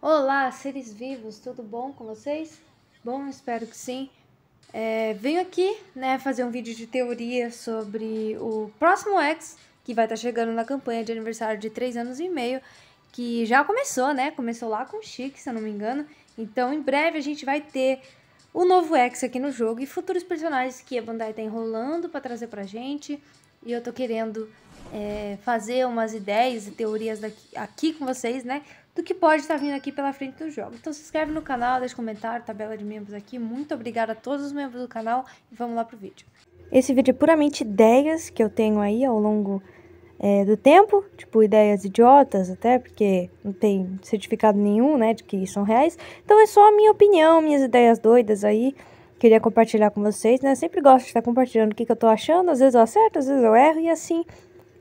Olá, seres vivos, tudo bom com vocês? Bom, espero que sim. É, venho aqui né, fazer um vídeo de teoria sobre o próximo X, que vai estar tá chegando na campanha de aniversário de 3 anos e meio, que já começou, né? Começou lá com o Chique, se eu não me engano. Então, em breve, a gente vai ter o novo X aqui no jogo e futuros personagens que a Bandai está enrolando para trazer pra gente. E eu tô querendo é, fazer umas ideias e teorias daqui, aqui com vocês, né? do que pode estar vindo aqui pela frente do jogo. Então se inscreve no canal, deixa comentário, tabela de membros aqui. Muito obrigada a todos os membros do canal e vamos lá pro vídeo. Esse vídeo é puramente ideias que eu tenho aí ao longo é, do tempo, tipo ideias idiotas até, porque não tem certificado nenhum, né, de que são reais. Então é só a minha opinião, minhas ideias doidas aí. Queria compartilhar com vocês, né? sempre gosto de estar compartilhando o que, que eu tô achando, às vezes eu acerto, às vezes eu erro e assim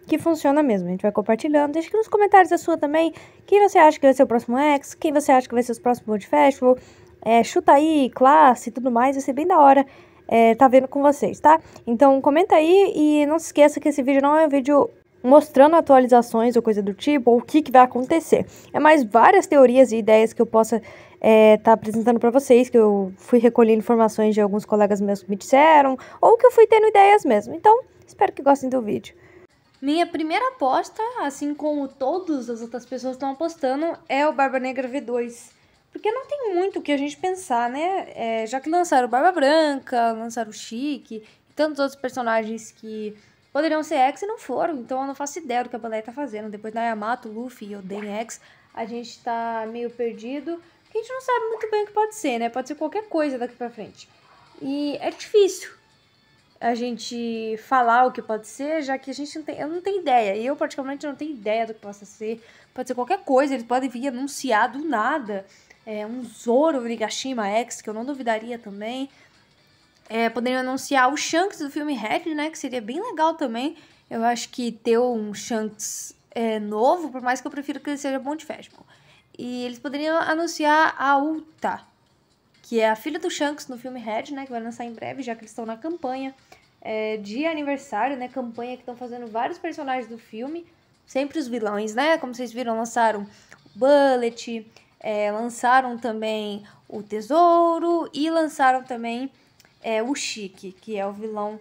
que funciona mesmo. A gente vai compartilhando. Deixa aqui nos comentários a sua também. Quem você acha que vai ser o próximo X? Quem você acha que vai ser os próximos World Festival? É, chuta aí, classe e tudo mais. Vai ser bem da hora é, tá vendo com vocês, tá? Então comenta aí e não se esqueça que esse vídeo não é um vídeo mostrando atualizações ou coisa do tipo, ou o que, que vai acontecer. É mais várias teorias e ideias que eu possa estar é, tá apresentando para vocês, que eu fui recolhendo informações de alguns colegas meus que me disseram, ou que eu fui tendo ideias mesmo. Então, espero que gostem do vídeo. Minha primeira aposta, assim como todas as outras pessoas estão apostando, é o Barba Negra V2. Porque não tem muito o que a gente pensar, né? É, já que lançaram Barba Branca, lançaram o Chique e tantos outros personagens que poderiam ser X e não foram. Então eu não faço ideia do que a Bandai tá fazendo. Depois da Yamato, Luffy e Oden X, a gente tá meio perdido. Porque a gente não sabe muito bem o que pode ser, né? Pode ser qualquer coisa daqui pra frente. E é difícil a gente falar o que pode ser, já que a gente não tem, eu não tenho ideia. Eu, particularmente, não tenho ideia do que possa ser. Pode ser qualquer coisa, eles podem vir anunciar do nada. É, um Zoro Nigashima X, que eu não duvidaria também. É, poderiam anunciar o Shanks do filme Red, né? Que seria bem legal também. Eu acho que ter um Shanks é, novo, por mais que eu prefiro que ele seja bom de Festival. E eles poderiam anunciar a Uta que é a filha do Shanks no filme Red, né? Que vai lançar em breve, já que eles estão na campanha é, de aniversário, né? Campanha que estão fazendo vários personagens do filme, sempre os vilões, né? Como vocês viram, lançaram o Bullet, é, lançaram também o Tesouro e lançaram também é, o Chique, que é o vilão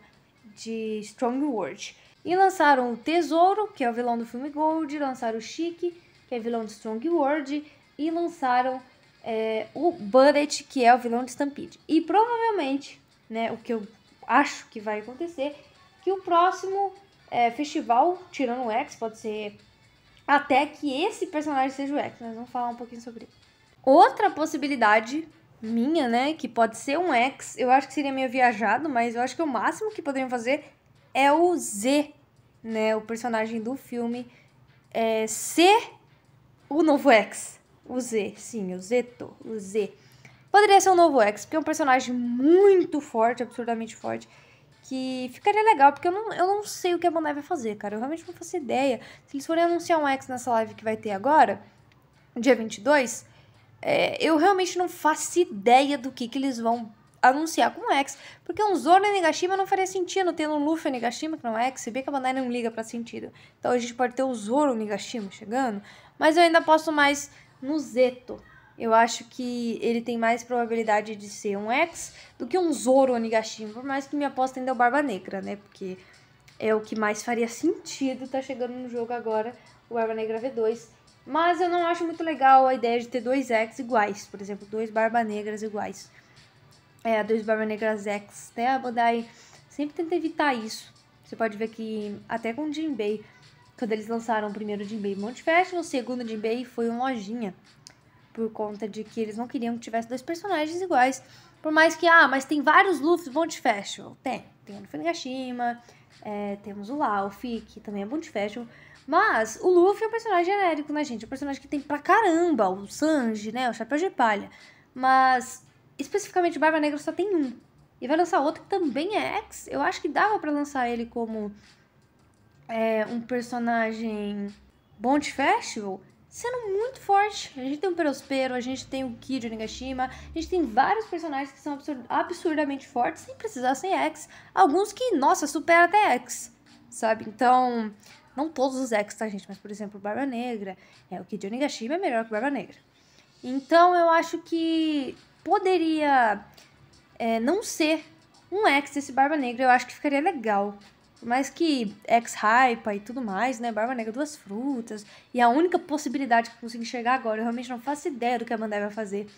de Strong World. E lançaram o Tesouro, que é o vilão do filme Gold, lançaram o Chique, que é vilão de Strong World, e lançaram é, o Bullet, que é o vilão de Stampede. E provavelmente, né, o que eu acho que vai acontecer, que o próximo é, festival, tirando o X, pode ser até que esse personagem seja o X. Nós vamos falar um pouquinho sobre ele. Outra possibilidade minha, né, que pode ser um X, eu acho que seria meio viajado, mas eu acho que o máximo que poderiam fazer é o Z, né, o personagem do filme, é, ser o novo X. O Z, sim, o Zeto, o Z. Poderia ser um novo X, porque é um personagem muito forte, absurdamente forte, que ficaria legal, porque eu não, eu não sei o que a Bandai vai fazer, cara. Eu realmente não faço ideia. Se eles forem anunciar um X nessa live que vai ter agora, dia 22, é, eu realmente não faço ideia do que, que eles vão anunciar com X, porque um Zoro Negashima não faria sentido tendo um Luffy Negashima, que não é X, se bem que a Bandai não liga para sentido. Então a gente pode ter o Zoro Negashima chegando, mas eu ainda posso mais no Zeto. Eu acho que ele tem mais probabilidade de ser um X do que um Zoro Onigashima, por mais que minha aposta ainda é o Barba Negra, né? Porque é o que mais faria sentido tá chegando no jogo agora, o Barba Negra V2. Mas eu não acho muito legal a ideia de ter dois X iguais, por exemplo, dois Barba Negras iguais. É, dois Barba Negras X, né? A Bandai sempre tenta evitar isso. Você pode ver que até com o Jinbei quando eles lançaram o primeiro Jinbei Monte Fashion, o segundo Jinbei foi um lojinha. Por conta de que eles não queriam que tivesse dois personagens iguais. Por mais que, ah, mas tem vários Luffy Monte Fashion. Tem. Tem o Nagashima, é, temos o Luffy que também é Monte Fashion. Mas o Luffy é um personagem genérico, né, gente? É um personagem que tem pra caramba. O Sanji, né? O Chapéu de Palha. Mas, especificamente, Barba Negra só tem um. E vai lançar outro que também é X. Eu acho que dava para lançar ele como é, um personagem bom de festival sendo muito forte. A gente tem o Perospero, a gente tem o Kid Onigashima, a gente tem vários personagens que são absurd absurdamente fortes sem precisar sem X. Alguns que, nossa, supera até X, sabe? Então, não todos os X, tá, gente? Mas, por exemplo, Barba Negra, é, o Kid Onigashima é melhor que Barba Negra. Então, eu acho que poderia é, não ser um X esse Barba Negra, eu acho que ficaria legal mais que ex-hypa e tudo mais, né? Barba Negra, duas frutas. E a única possibilidade que eu consigo enxergar agora, eu realmente não faço ideia do que a Mandai vai fazer.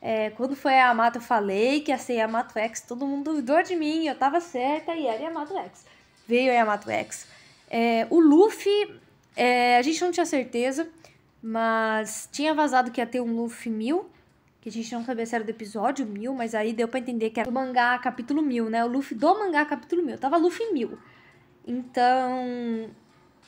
É, quando foi a Yamato, eu falei que ia ser Yamato X, todo mundo duvidou de mim, eu tava certa e era Yamato X. Veio a Yamato X. É, o Luffy, é, a gente não tinha certeza, mas tinha vazado que ia ter um Luffy 1000, que a gente não sabia se era do episódio 1000, mas aí deu para entender que era do mangá capítulo 1000, né? O Luffy do mangá capítulo 1000, tava Luffy 1000. Então,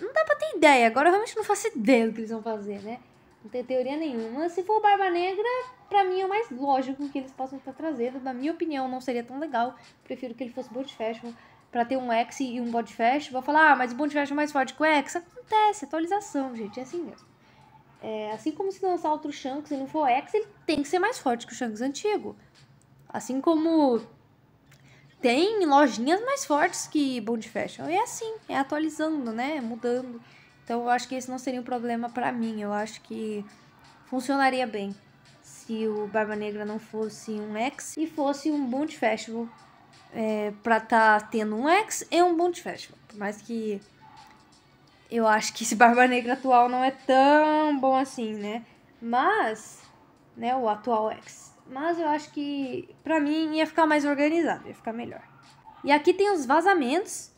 não dá pra ter ideia. Agora eu realmente não faço ideia do que eles vão fazer, né? Não tem teoria nenhuma. Se for Barba Negra, pra mim é o mais lógico que eles possam estar trazendo. Na minha opinião, não seria tão legal. Prefiro que ele fosse Bond Fashion pra ter um X e um Bond Fashion. Vou falar, ah, mas o Bond Fashion é mais forte que o X. Acontece, atualização, gente. É assim mesmo. É, assim como se lançar outro Shanks e não for X, ele tem que ser mais forte que o Shanks antigo. Assim como tem lojinhas mais fortes que Bond Fashion. E é assim, é atualizando, né? É mudando. Então eu acho que esse não seria um problema para mim. Eu acho que funcionaria bem se o Barba Negra não fosse um X e fosse um Bond Festival. É, pra tá tendo um X e um Bond Festival. Por mais que eu acho que esse Barba Negra atual não é tão bom assim, né? Mas, né, o atual X mas eu acho que para mim ia ficar mais organizado, ia ficar melhor. E aqui tem os vazamentos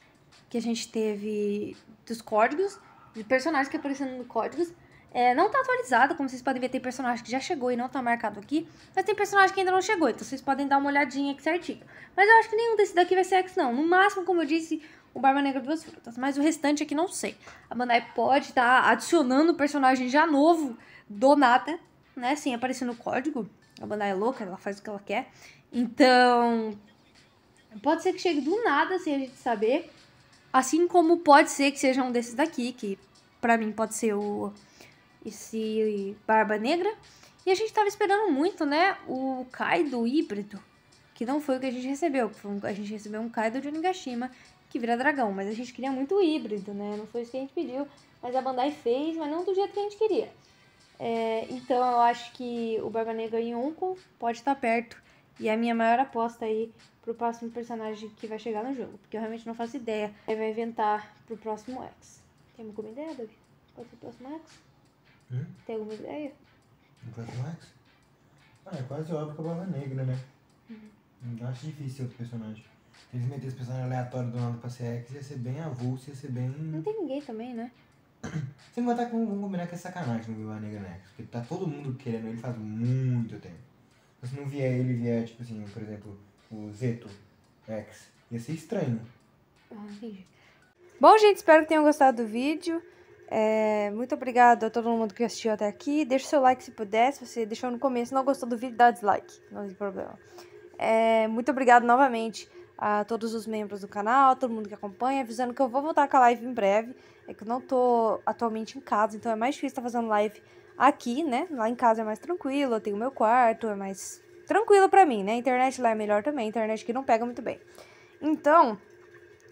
que a gente teve dos códigos, de personagens que apareceram no códigos. É, não tá atualizado, como vocês podem ver, tem personagem que já chegou e não tá marcado aqui, mas tem personagem que ainda não chegou, então vocês podem dar uma olhadinha aqui certinho. Mas eu acho que nenhum desse daqui vai ser X, não. No máximo, como eu disse, o Barba Negra Duas Frutas, mas o restante aqui não sei. A Bandai pode estar tá adicionando personagem já novo do nada, né, sem aparecer no código, a Bandai é louca, ela faz o que ela quer. Então, pode ser que chegue do nada sem a gente saber. Assim como pode ser que seja um desses daqui, que para mim pode ser o esse Barba Negra. E a gente tava esperando muito, né? O Kaido híbrido, que não foi o que a gente recebeu. A gente recebeu um Kaido de Onigashima, que vira dragão. Mas a gente queria muito o híbrido, né? Não foi isso que a gente pediu. Mas a Bandai fez, mas não do jeito que a gente queria. É, então eu acho que o Barba Negra em Uncle pode estar tá perto. E é a minha maior aposta aí pro próximo personagem que vai chegar no jogo. Porque eu realmente não faço ideia. Ele vai inventar pro próximo X. Tem alguma ideia, Davi? Qual é o próximo X? Hum? Tem alguma ideia? O próximo X? Ah, é quase óbvio que é o Barba Negra, né? Uhum. Eu acho difícil outro personagem. Se eles meterem esse personagem aleatório do nada pra ser X, ia ser bem avulso, ia ser bem. Não tem ninguém também, né? Sem contar que vamos combinar que é sacanagem no Viúva Negra Next, né? porque tá todo mundo querendo ele faz muito tempo. Se não vier ele vier, tipo assim, por exemplo, o Zeto X, ia ser estranho. Ah, Bom, gente, espero que tenham gostado do vídeo. É, muito obrigado a todo mundo que assistiu até aqui. Deixa o seu like se puder. Se você deixou no começo não gostou do vídeo, dá dislike. Não tem problema. É, muito obrigado novamente a todos os membros do canal, a todo mundo que acompanha, avisando que eu vou voltar com a live em breve. É que eu não tô atualmente em casa, então é mais difícil estar tá fazendo live aqui, né? Lá em casa é mais tranquilo, eu tenho meu quarto, é mais tranquilo para mim, né? A internet lá é melhor também, a internet que não pega muito bem. Então,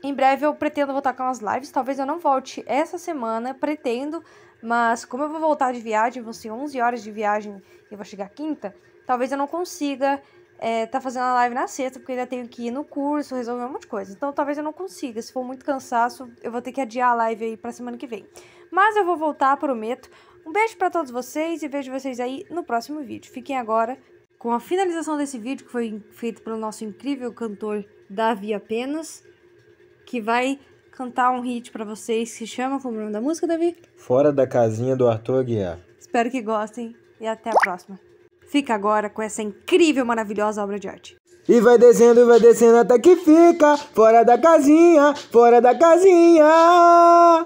em breve eu pretendo voltar com as lives, talvez eu não volte essa semana, pretendo, mas como eu vou voltar de viagem, vão ser 11 horas de viagem e eu vou chegar quinta, talvez eu não consiga é, tá fazendo a live na sexta, porque ainda tenho que ir no curso, resolver um monte de coisa. Então talvez eu não consiga. Se for muito cansaço, eu vou ter que adiar a live aí pra semana que vem. Mas eu vou voltar, prometo. Um beijo para todos vocês e vejo vocês aí no próximo vídeo. Fiquem agora com a finalização desse vídeo, que foi feito pelo nosso incrível cantor Davi Apenas, que vai cantar um hit para vocês que chama como o nome da música, Davi? Fora da Casinha do Arthur Aguiar. Espero que gostem e até a próxima. Fica agora com essa incrível, maravilhosa obra de arte. E vai descendo, vai descendo até que fica fora da casinha, fora da casinha.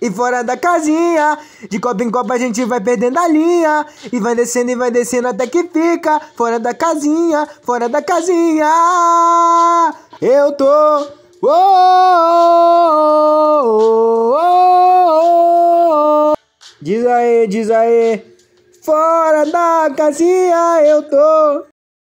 E fora da casinha, de copo em copo a gente vai perdendo a linha. E vai descendo, e vai descendo até que fica fora da casinha, fora da casinha. Eu tô. Oh, oh, oh, oh, oh. Diz aí, diz aí. Fora da casinha eu tô.